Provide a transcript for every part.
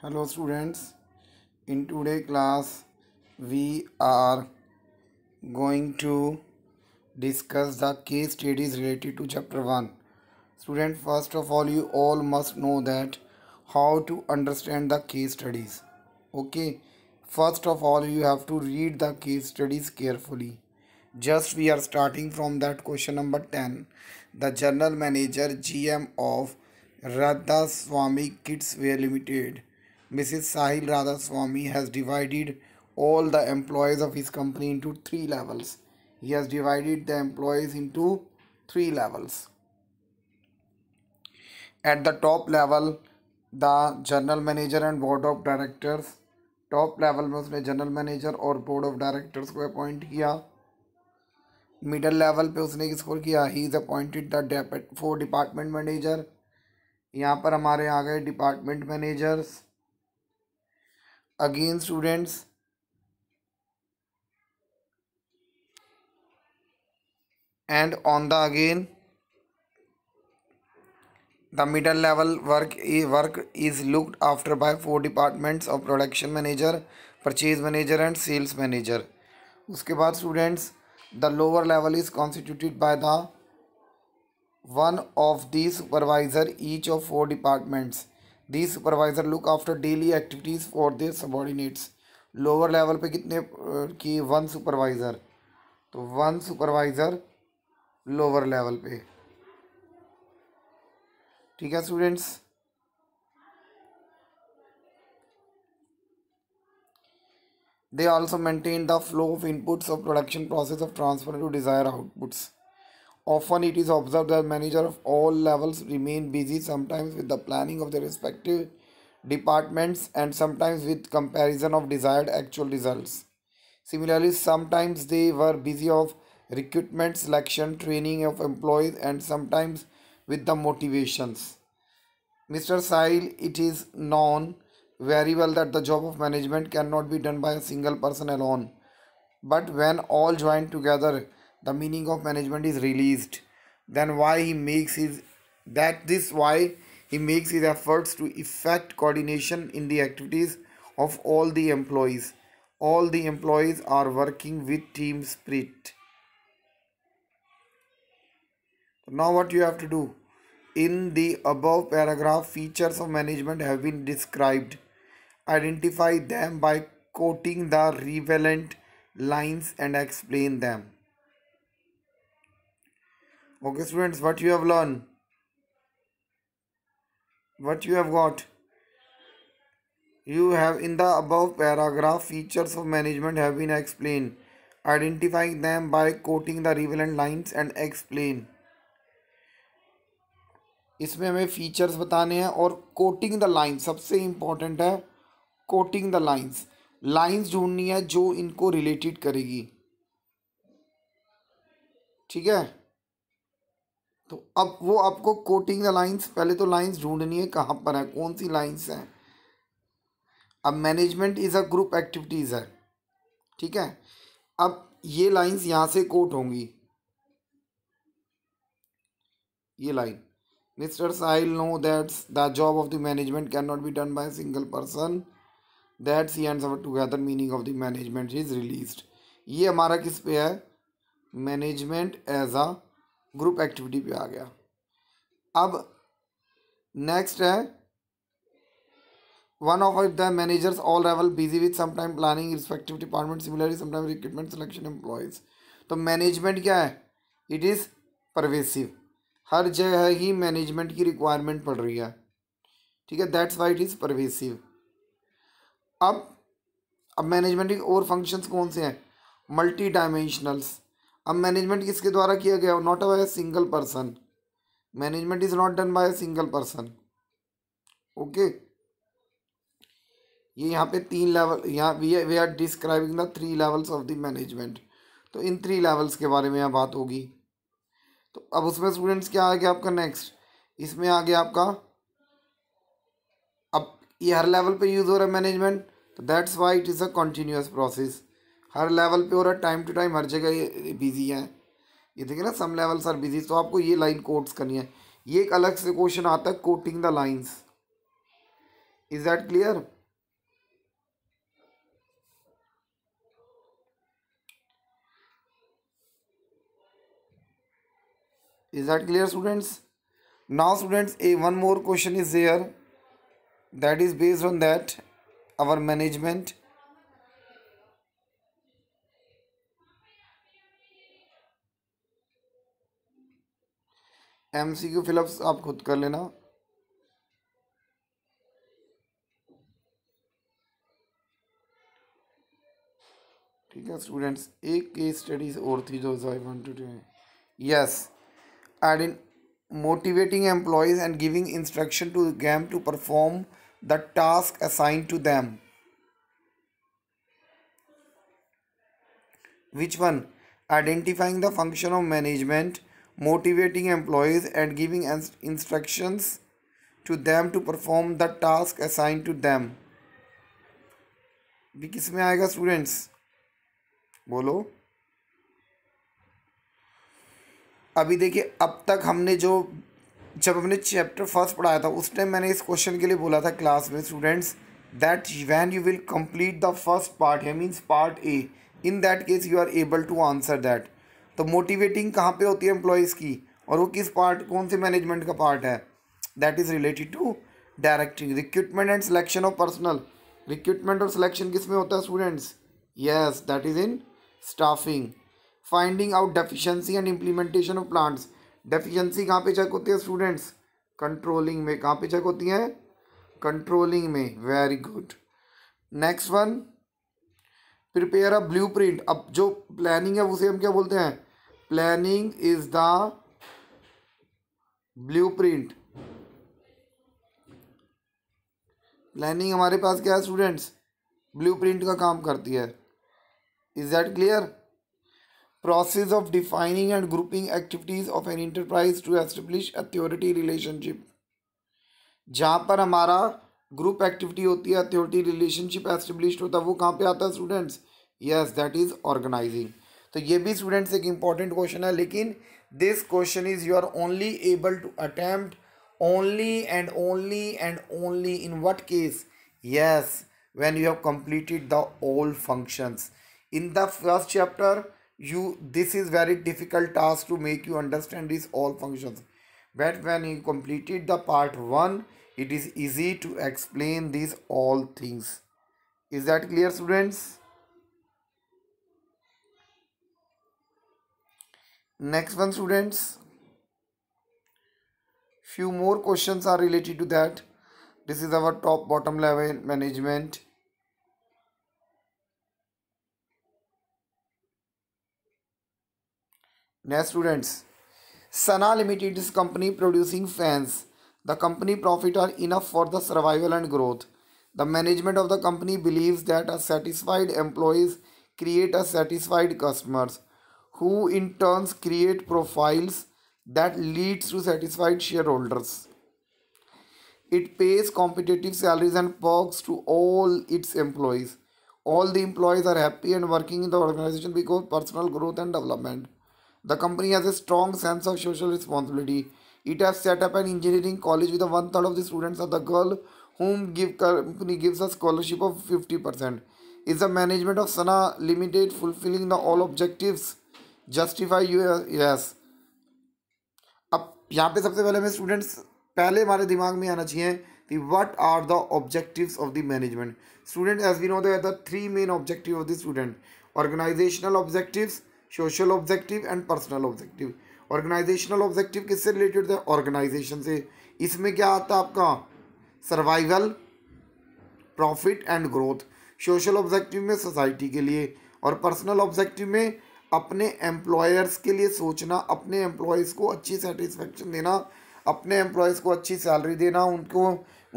hello students in today class we are going to discuss the case studies related to chapter 1 student first of all you all must know that how to understand the case studies okay first of all you have to read the case studies carefully just we are starting from that question number 10 the general manager gm of radha swami kids were limited Mrs. Sahil Radhaswamy has divided all the employees of his company into three levels. He has divided the employees into three levels. At the top level, the general manager and board of directors. Top level में उसने general manager और board of directors को appoint किया middle level पे उसने किसको किया he is appointed the four department manager यहाँ पर हमारे आ गए department managers again students and on the again the middle level work work is looked after by four departments of production manager purchase manager and sales manager उसके बाद students the lower level is constituted by the one of the supervisor each of four departments the supervisor look after daily activities for their subordinates lower level पे कितने की one supervisor तो one supervisor lower level पे ठीक है students they also maintain the flow of inputs of production process of transfer to desired outputs Often it is observed that manager of all levels remain busy sometimes with the planning of their respective departments and sometimes with comparison of desired actual results. Similarly, sometimes they were busy of recruitment, selection, training of employees and sometimes with the motivations. Mr. Sahil, it is known very well that the job of management cannot be done by a single person alone. But when all join together, the meaning of management is released then why he makes his that this why he makes his efforts to effect coordination in the activities of all the employees all the employees are working with team spirit now what you have to do in the above paragraph features of management have been described identify them by quoting the relevant lines and explain them okay students what you have learned what you have got you have in the above paragraph features of management have been explained identify them by quoting the relevant lines and explain इसमें हमें features बताने हैं और quoting the lines सबसे important है quoting the lines lines ढूंढनी है जो इनको रिलेटेड करेगी ठीक है तो अब वो आपको कोटिंग द लाइंस पहले तो लाइंस ढूंढनी है कहाँ पर है कौन सी लाइंस हैं अब management is a group activities है ठीक है अब ये लाइंस यहाँ से कोट होंगी ये line mister Sahil no that's the job of the management can not be done by single person that's he and together meaning of the management is release ये हमारा किस पे है management as a group activity पे आ गया अब next है one of the managers all level busy with some planning respective department similarly recruitment selection employees तो मैनेजमेंट क्या है इट इज़ परवेसिव हर जगह ही मैनेजमेंट की रिक्वायरमेंट पड़ रही है ठीक है that's why it is pervasive अब अब मैनेजमेंट के और फंक्शंस कौन से हैं मल्टी डायमेंशनल्स अब मैनेजमेंट किसके द्वारा किया गया not by single person management is not done by single person okay ये यहाँ पे तीन लेवल यहाँ we are describing the three levels of the management तो इन थ्री लेवल्स के बारे में यहाँ बात होगी तो अब उसमें स्टूडेंट्स क्या आ गया आपका नेक्स्ट इसमें आ गया आपका अब ये हर लेवल पे यूज़ हो रहा है मैनेजमेंट तो that's why it is a continuous process हर लेवल पे हो रहा है टाइम टू टाइम हर जगह ये बिजी है ये देखिए ना सम लेवल्स आर बिजी तो आपको ये लाइन कोट्स करनी है ये एक अलग से क्वेश्चन आता है quoting the lines is that clear is that clear students now students a one more question is there that is based on that our management M C Q fill ups आप खुद कर लेना ठीक है स्टूडेंट्स एक case studies और थी जो I wanted to yes aid in motivating employees and giving instruction to them to perform the task assign to them which one identifying the function of management motivating employees and giving instructions to them to perform the task assigned to them भी किस में आएगा students बोलो अभी देखिए अब तक हमने जो जब हमने चैप्टर फर्स्ट पढ़ाया था उस टाइम मैंने इस क्वेश्चन के लिए बोला था क्लास में students that when you will complete the first part है means part A in that case you are able to answer that तो मोटिवेटिंग कहाँ पे होती है एम्प्लॉयज़ की और वो किस पार्ट कौन से मैनेजमेंट का पार्ट है that is related to directing recruitment and selection of personal recruitment और सिलेक्शन किस में होता है students yes that is in staffing finding out deficiency and implementation of plants deficiency कहाँ पे चेक होती है स्टूडेंट्स कंट्रोलिंग में कहाँ पे चेक होती है कंट्रोलिंग में very good next one prepare a blue print अब जो प्लानिंग है उसे हम क्या बोलते हैं planning is the blue print planning हमारे पास क्या है स्टूडेंट्स ब्लू प्रिंट का काम करती है is that clear process of defining and grouping activities of an enterprise to establish authority relationship जहाँ पर हमारा ग्रुप एक्टिविटी होती है अथॉरिटी रिलेशनशिप एस्टेब्लिश होता है वो कहाँ पे आता है students yes that is organising तो ये भी स्टूडेंट्स एक इंपॉर्टेंट क्वेश्चन है लेकिन this question is you are only able to attempt only and only and only in what case yes when you have completed the old functions in the first chapter you this is very difficult task to make you understand this all function but when you completed the part one it is easy to explain this all things is that clear students next one students few more questions are related to that this is our top bottom level management next students sana limited is company producing fans the company profit are enough for the survival and growth the management of the company believes that a satisfied employees create a satisfied customers who in turns create profiles that leads to satisfied shareholders. It pays competitive salaries and perks to all its employees. All the employees are happy and working in the organization because personal growth and development. The company has a strong sense of social responsibility. It has set up an engineering college with one third of the students are the girl whom give company gives a scholarship of 50%. Is the management of Sana Limited fulfilling the all objectives? Justify you yes अब यहाँ पे सबसे पहले हमें students पहले हमारे दिमाग में आना चाहिए कि what are the objectives of the management student as we know the three main objective of the student organisational objectives social objective and personal objective organisational objective किससे रिलेटेड है ऑर्गेनाइजेशन से इसमें क्या आता है आपका survival profit and growth social objective में society के लिए और पर्सनल ऑब्जेक्टिव में अपने एम्प्लॉयर्स के लिए सोचना अपने एम्प्लॉयज़ को अच्छी सेटिस्फेक्शन देना अपने एम्प्लॉयज़ को अच्छी सैलरी देना उनको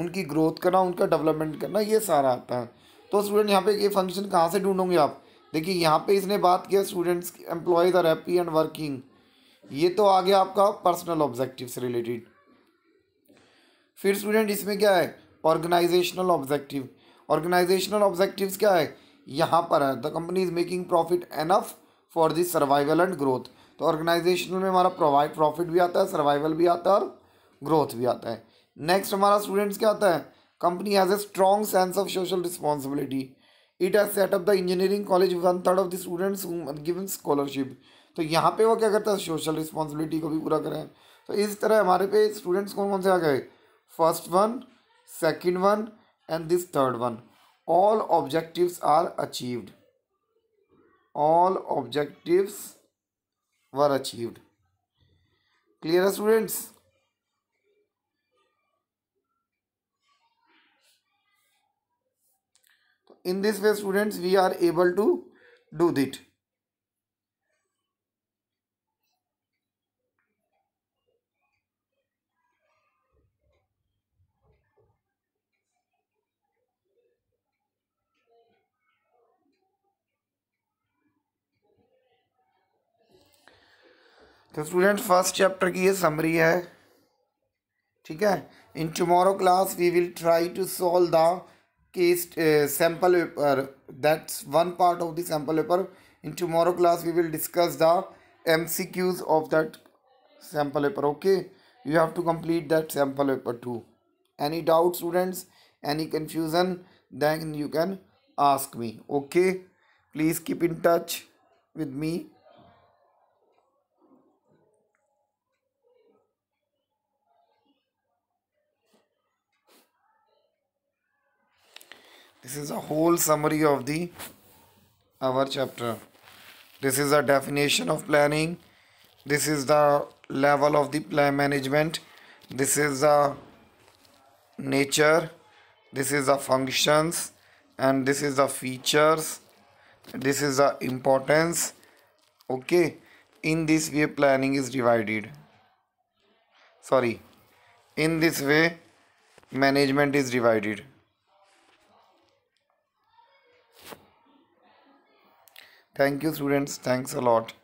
उनकी ग्रोथ करना उनका डेवलपमेंट करना ये सारा आता है तो स्टूडेंट यहाँ पे ये फंक्शन कहाँ से ढूंढोगे आप देखिए यहाँ पे इसने बात किया students employees are happy and working ये तो आ गया आपका पर्सनल ऑब्जेक्टिव से रिलेटेड फिर स्टूडेंट इसमें क्या है ऑर्गेनाइजेशनल ऑब्जेक्टिव ऑर्गेनाइजेशनल ऑब्जेक्टिव क्या है यहाँ पर है the company is making profit enough for this survival and growth तो ऑर्गेनाइजेशनल में हमारा प्रोवाइड प्रॉफिट भी आता है सर्वाइवल भी आता है और ग्रोथ भी आता है नेक्स्ट हमारा स्टूडेंट्स क्या आता है company has a strong sense of social responsibility it has set up the engineering college one third of the students given scholarship तो यहाँ पे वो क्या करता है सोशल रिस्पॉन्सिबिलिटी को भी पूरा करें तो इस तरह हमारे पे स्टूडेंट्स कौन कौन से आ गए first one second one and this third one all objectives are achieved all objectives were achieved. Clear students? In this way students we are able to do it. तो स्टूडेंट फर्स्ट चैप्टर की ये summary है ठीक है in tomorrow class we will try to solve the case sample paper that's one part of the sample paper in tomorrow class we will discuss the M C Qs of that sample paper okay you have to complete that sample paper to any doubt students any confusion then you can ask me okay please keep in touch with me this is a whole summary of the our chapter this is the definition of planning this is the level of the plan management this is the nature this is the functions and this is the features this is the importance okay in this way planning is divided sorry in this way management is divided Thank you students. Thanks a lot.